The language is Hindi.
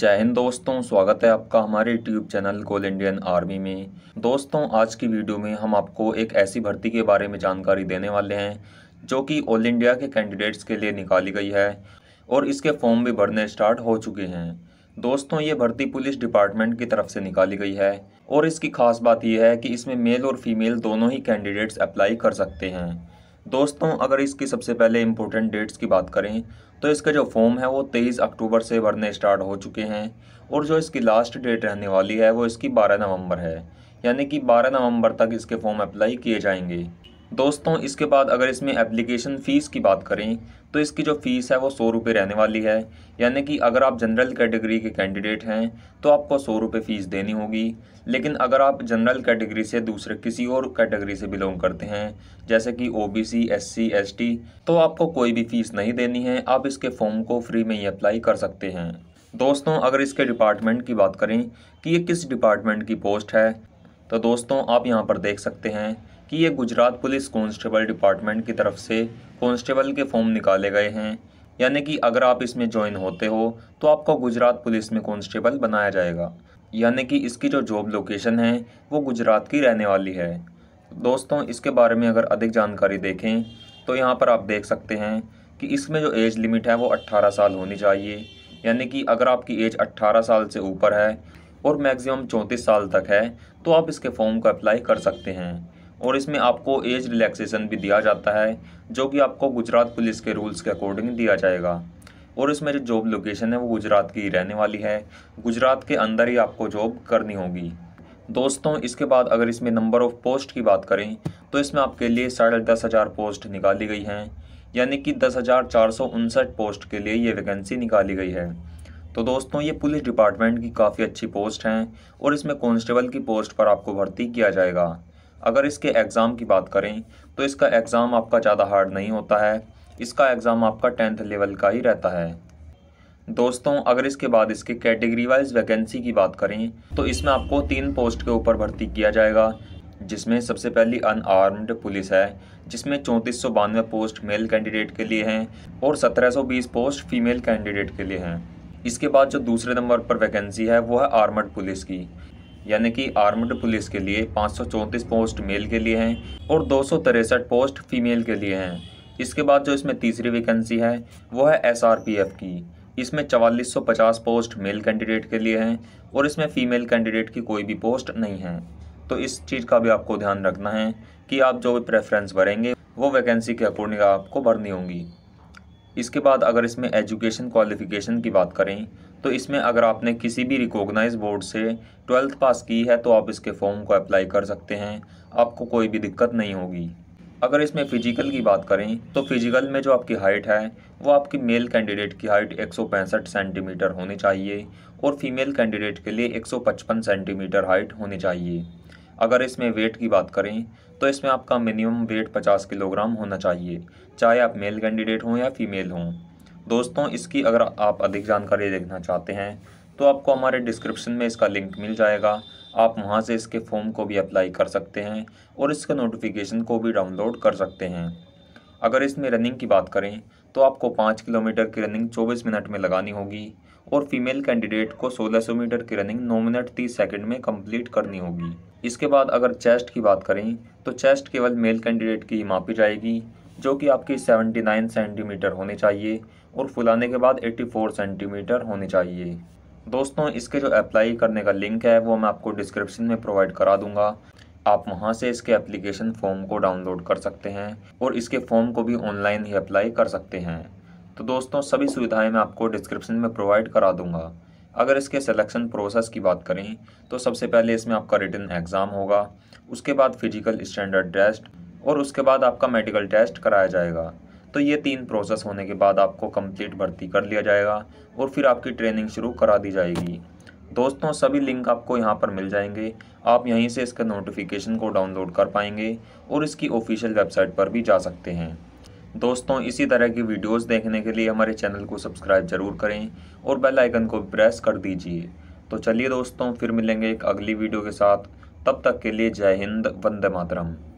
जय हिंद दोस्तों स्वागत है आपका हमारे YouTube channel goal Indian army में दोस्तों आज की वीडियो में हम आपको एक ऐसी भर्ती के बारे में जानकारी देने वाले हैं जो कि ऑल इंडिया के कैंडिडेट्स के लिए निकाली गई है और इसके फॉर्म भी भरने स्टार्ट हो चुके हैं दोस्तों ये भर्ती पुलिस डिपार्टमेंट की तरफ से निकाली गई है और इसकी खास बात यह है कि इसमें मेल और फीमेल दोनों ही कैंडिडेट्स अप्लाई कर सकते हैं दोस्तों अगर इसकी सबसे पहले इम्पोर्टेंट डेट्स की बात करें तो इसका जो फॉर्म है वो तेईस अक्टूबर से भरने स्टार्ट हो चुके हैं और जो इसकी लास्ट डेट रहने वाली है वो इसकी बारह नवंबर है यानी कि बारह नवंबर तक इसके फॉर्म अप्लाई किए जाएंगे दोस्तों इसके बाद अगर इसमें एप्लीकेशन फ़ीस की बात करें तो इसकी जो फ़ीस है वो सौ रुपये रहने वाली है यानी कि अगर आप जनरल कैटेगरी के कैंडिडेट हैं तो आपको सौ रुपये फ़ीस देनी होगी लेकिन अगर आप जनरल कैटेगरी से दूसरे किसी और कैटेगरी से बिलोंग करते हैं जैसे कि O B C S C S T तो आपको कोई भी फ़ीस नहीं देनी है आप इसके फॉर्म को फ्री में ही अप्लाई कर सकते हैं दोस्तों अगर इसके डिपार्टमेंट की बात करें कि ये किस डिपार्टमेंट की पोस्ट है तो दोस्तों आप यहाँ पर देख सकते हैं कि ये गुजरात पुलिस कांस्टेबल डिपार्टमेंट की तरफ से कांस्टेबल के फॉर्म निकाले गए हैं यानी कि अगर आप इसमें ज्वाइन होते हो तो आपको गुजरात पुलिस में कांस्टेबल बनाया जाएगा यानी कि इसकी जो जॉब लोकेशन है वो गुजरात की रहने वाली है दोस्तों इसके बारे में अगर अधिक जानकारी देखें तो यहाँ पर आप देख सकते हैं कि इसमें जो एज लिमिट है वो 18 साल होनी चाहिए यानी कि अगर आपकी एज अट्ठारह साल से ऊपर है और मैक्सिमम चौंतीस साल तक है तो आप इसके फॉर्म को अप्लाई कर सकते हैं और इसमें आपको एज रिलैक्सेशन भी दिया जाता है जो कि आपको गुजरात पुलिस के रूल्स के अकॉर्डिंग दिया जाएगा और इसमें जो जॉब लोकेशन है वो गुजरात की रहने वाली है गुजरात के अंदर ही आपको जॉब करनी होगी दोस्तों इसके बाद अगर इसमें नंबर ऑफ़ पोस्ट की बात करें तो इसमें आपके लिए साढ़े दस हज़ार पोस्ट निकाली गई हैं यानी कि दस हज़ार चार सौ उनसठ पोस्ट के लिए ये वैकेंसी निकाली गई है तो दोस्तों ये पुलिस डिपार्टमेंट की काफ़ी अच्छी पोस्ट हैं और इसमें कॉन्स्टेबल की पोस्ट पर आपको भर्ती किया जाएगा अगर इसके एग्ज़ाम की बात करें तो इसका एग्ज़ाम आपका ज़्यादा हार्ड नहीं होता है इसका एग्ज़ाम आपका टेंथ लेवल का ही रहता है दोस्तों अगर इसके बाद इसके कैटेगरी वाइज वैकेंसी की बात करें तो इसमें आपको तीन पोस्ट के ऊपर भर्ती किया जाएगा जिसमें सबसे पहली अनआर्म्ड पुलिस है जिसमें चौंतीस पोस्ट मेल कैंडिडेट के लिए हैं और 1720 पोस्ट फीमेल कैंडिडेट के लिए हैं इसके बाद जो दूसरे नंबर पर वैकेंसी है वो है आर्मड पुलिस की यानी कि आर्म्ड पुलिस के लिए पाँच पोस्ट मेल के लिए हैं और दो पोस्ट फीमेल के लिए हैं इसके बाद जो इसमें तीसरी वैकेंसी है वो है एस की इसमें 4450 पोस्ट मेल कैंडिडेट के लिए हैं और इसमें फ़ीमेल कैंडिडेट की कोई भी पोस्ट नहीं है तो इस चीज़ का भी आपको ध्यान रखना है कि आप जो भी प्रेफरेंस भरेंगे वो वैकेंसी के अकॉर्डिंग आपको भरनी होंगी इसके बाद अगर इसमें एजुकेशन क्वालिफ़िकेशन की बात करें तो इसमें अगर आपने किसी भी रिकॉग्नाइज बोर्ड से ट्वेल्थ पास की है तो आप इसके फॉर्म को अप्लाई कर सकते हैं आपको कोई भी दिक्कत नहीं होगी अगर इसमें फ़िजिकल की बात करें तो फ़िजिकल में जो आपकी हाइट है वो आपकी मेल कैंडिडेट की हाइट एक सेंटीमीटर होनी चाहिए और फीमेल कैंडिडेट के लिए 155 सेंटीमीटर हाइट होनी चाहिए अगर इसमें वेट की बात करें तो इसमें आपका मिनिमम वेट 50 किलोग्राम होना चाहिए चाहे आप मेल कैंडिडेट हों या फीमेल हों दोस्तों इसकी अगर आप अधिक जानकारी देखना चाहते हैं तो आपको हमारे डिस्क्रिप्शन में इसका लिंक मिल जाएगा आप वहाँ से इसके फॉर्म को भी अप्लाई कर सकते हैं और इसके नोटिफिकेशन को भी डाउनलोड कर सकते हैं अगर इसमें रनिंग की बात करें तो आपको पाँच किलोमीटर की रनिंग चौबीस मिनट में लगानी होगी और फीमेल कैंडिडेट को 1600 मीटर की रनिंग 9 मिनट 30 सेकंड में कंप्लीट करनी होगी इसके बाद अगर चेस्ट की बात करें तो चेस्ट केवल मेल कैंडिडेट की मापी जाएगी जो कि आपकी 79 सेंटीमीटर होनी चाहिए और फुलाने के बाद 84 सेंटीमीटर होनी चाहिए दोस्तों इसके जो अप्लाई करने का लिंक है वो मैं आपको डिस्क्रिप्शन में प्रोवाइड करा दूंगा आप वहाँ से इसके एप्लीकेशन फॉर्म को डाउनलोड कर सकते हैं और इसके फॉर्म को भी ऑनलाइन ही अप्लाई कर सकते हैं तो दोस्तों सभी सुविधाएं मैं आपको डिस्क्रिप्शन में प्रोवाइड करा दूंगा अगर इसके सिलेक्शन प्रोसेस की बात करें तो सबसे पहले इसमें आपका रिटर्न एग्ज़ाम होगा उसके बाद फिजिकल स्टैंडर्ड टेस्ट और उसके बाद आपका मेडिकल टेस्ट कराया जाएगा तो ये तीन प्रोसेस होने के बाद आपको कंप्लीट भर्ती कर लिया जाएगा और फिर आपकी ट्रेनिंग शुरू करा दी जाएगी दोस्तों सभी लिंक आपको यहाँ पर मिल जाएंगे आप यहीं से इसका नोटिफिकेशन को डाउनलोड कर पाएंगे और इसकी ऑफिशियल वेबसाइट पर भी जा सकते हैं दोस्तों इसी तरह की वीडियोस देखने के लिए हमारे चैनल को सब्सक्राइब जरूर करें और बेल आइकन को प्रेस कर दीजिए तो चलिए दोस्तों फिर मिलेंगे एक अगली वीडियो के साथ तब तक के लिए जय हिंद वंदे मातरम